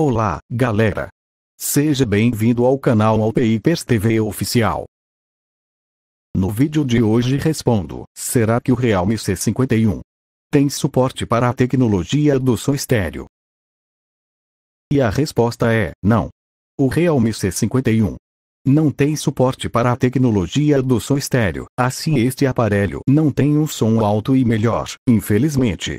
Olá, galera! Seja bem-vindo ao canal Alpeipers TV Oficial. No vídeo de hoje respondo, será que o Realme C51 tem suporte para a tecnologia do som estéreo? E a resposta é, não. O Realme C51 não tem suporte para a tecnologia do som estéreo, assim este aparelho não tem um som alto e melhor, infelizmente.